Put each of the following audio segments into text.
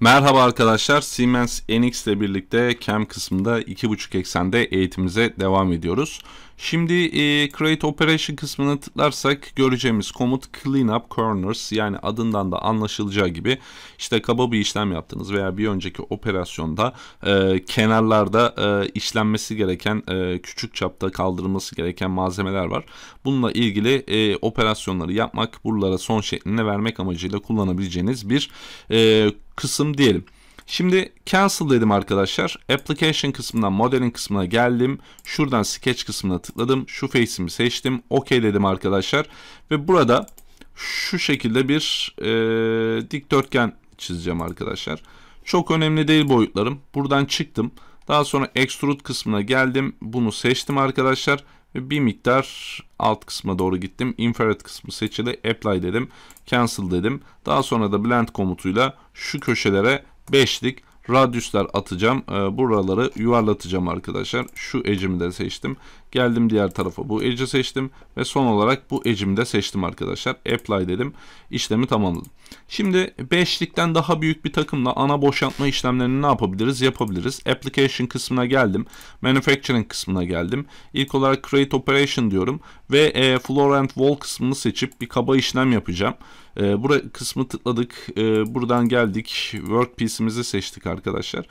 Merhaba arkadaşlar, Siemens NX ile birlikte CAM kısmında 2.5 eksende eğitimimize devam ediyoruz. Şimdi e, Create Operation kısmını tıklarsak göreceğimiz komut Cleanup Corners yani adından da anlaşılacağı gibi işte kaba bir işlem yaptınız veya bir önceki operasyonda e, kenarlarda e, işlenmesi gereken e, küçük çapta kaldırılması gereken malzemeler var. Bununla ilgili e, operasyonları yapmak buralara son şeklini vermek amacıyla kullanabileceğiniz bir e, kısım diyelim. Şimdi cancel dedim arkadaşlar. Application kısmından modelin kısmına geldim. Şuradan sketch kısmına tıkladım. Şu face'imi seçtim. OK dedim arkadaşlar. Ve burada şu şekilde bir e, dikdörtgen çizeceğim arkadaşlar. Çok önemli değil boyutlarım. Buradan çıktım. Daha sonra extrude kısmına geldim. Bunu seçtim arkadaşlar. Ve bir miktar alt kısma doğru gittim. Infrared kısmı seçili. Apply dedim. Cancel dedim. Daha sonra da blend komutuyla şu köşelere 5'lik radyüsler atacağım. E, buraları yuvarlatacağım arkadaşlar. Şu ecimi de seçtim. Geldim diğer tarafa bu eci seçtim. Ve son olarak bu ecimi de seçtim arkadaşlar. Apply dedim. İşlemi tamamladım. Şimdi 5'likten daha büyük bir takımla ana boşaltma işlemlerini ne yapabiliriz? Yapabiliriz. Application kısmına geldim. Manufacturing kısmına geldim. İlk olarak Create Operation diyorum. Ve e, Floor and Wall kısmını seçip bir kaba işlem yapacağım. E, bura kısmı tıkladık. E, buradan geldik. Workpiece'imizi seçtik arkadaşlar. Arkadaşlar.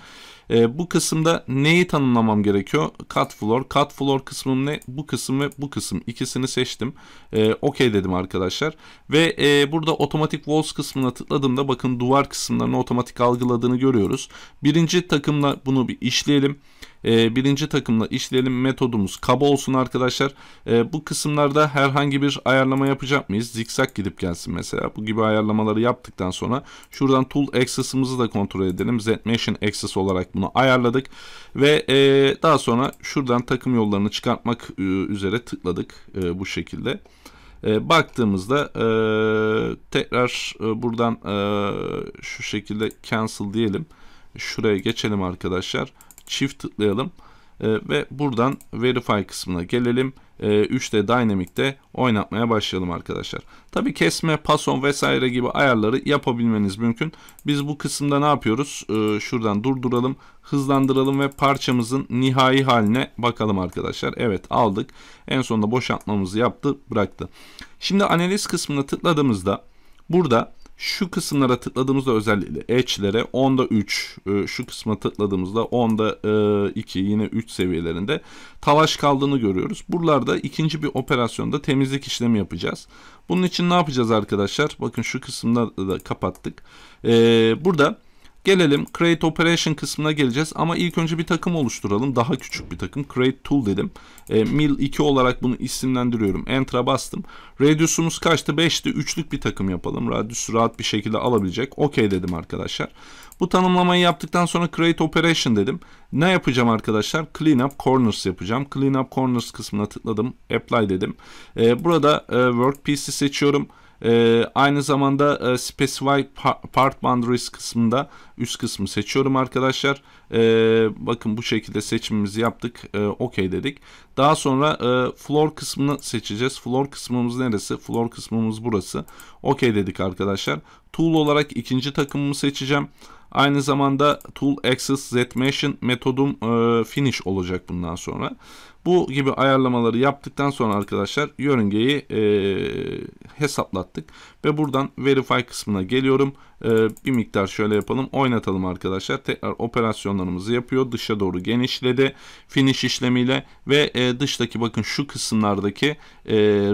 E, bu kısımda neyi tanımlamam gerekiyor? Cut floor. Cut floor kısmım ne? Bu kısım ve bu kısım. ikisini seçtim. E, Okey dedim arkadaşlar. Ve e, burada otomatik walls kısmına tıkladığımda bakın duvar kısımlarını otomatik algıladığını görüyoruz. Birinci takımla bunu bir işleyelim e, birinci takımla işleyelim metodumuz kaba olsun arkadaşlar. E, bu kısımlarda herhangi bir ayarlama yapacak mıyız? Zikzak gidip gelsin mesela. Bu gibi ayarlamaları yaptıktan sonra şuradan tool access'ımızı da kontrol edelim. Z Mesh Access olarak bunu ayarladık ve e, daha sonra şuradan takım yollarını çıkartmak e, üzere tıkladık e, bu şekilde. E, baktığımızda e, tekrar e, buradan e, şu şekilde cancel diyelim. Şuraya geçelim arkadaşlar çift tıklayalım e, ve buradan verify kısmına gelelim. E, ee, 3D Dynamic'te oynatmaya başlayalım arkadaşlar. Tabi kesme, pason vesaire gibi ayarları yapabilmeniz mümkün. Biz bu kısımda ne yapıyoruz? E, şuradan durduralım, hızlandıralım ve parçamızın nihai haline bakalım arkadaşlar. Evet aldık. En sonunda boşaltmamızı yaptı, bıraktı. Şimdi analiz kısmına tıkladığımızda burada şu kısımlara tıkladığımızda özellikle edge'lere 10'da 3 e, şu kısma tıkladığımızda 10'da 2 e, yine 3 seviyelerinde talaş kaldığını görüyoruz. Buralarda ikinci bir operasyonda temizlik işlemi yapacağız. Bunun için ne yapacağız arkadaşlar? Bakın şu kısımları da kapattık. E, burada Gelelim create operation kısmına geleceğiz ama ilk önce bir takım oluşturalım. Daha küçük bir takım create tool dedim. E, mil 2 olarak bunu isimlendiriyorum. Enter'a bastım. Radius'umuz kaçtı? 5'ti. üçlük bir takım yapalım. Radius rahat bir şekilde alabilecek. OK dedim arkadaşlar. Bu tanımlamayı yaptıktan sonra create operation dedim. Ne yapacağım arkadaşlar? Clean up corners yapacağım. Clean up corners kısmına tıkladım. Apply dedim. E, burada e, workpiece'i seçiyorum. E, aynı zamanda e, Specify Part Boundaries kısmında üst kısmı seçiyorum arkadaşlar. E, bakın bu şekilde seçimimizi yaptık. E, OK dedik. Daha sonra e, Floor kısmını seçeceğiz. Floor kısmımız neresi? Floor kısmımız burası. OK dedik arkadaşlar. Tool olarak ikinci takımımı seçeceğim. Aynı zamanda Tool Axis Zetmation metodum e, finish olacak bundan sonra. Bu gibi ayarlamaları yaptıktan sonra arkadaşlar yörüngeyi e, hesaplattık. Ve buradan verify kısmına geliyorum ee, bir miktar şöyle yapalım. Oynatalım arkadaşlar. Tekrar operasyonlarımızı yapıyor. Dışa doğru genişledi. Finish işlemiyle ve e, dıştaki bakın şu kısımlardaki e, e,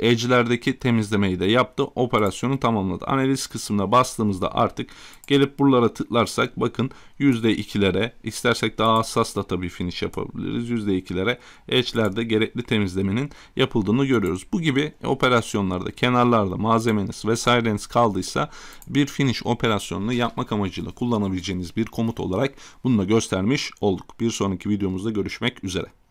edge'lerdeki temizlemeyi de yaptı. Operasyonu tamamladı. Analiz kısmına bastığımızda artık gelip buralara tıklarsak bakın %2'lere istersek daha hassas da tabii finish yapabiliriz. %2'lere edge'lerde gerekli temizlemenin yapıldığını görüyoruz. Bu gibi operasyonlarda kenarlarda malzemeniz vesaireniz kaldıysa bir finish finish operasyonunu yapmak amacıyla kullanabileceğiniz bir komut olarak bunu da göstermiş olduk. Bir sonraki videomuzda görüşmek üzere.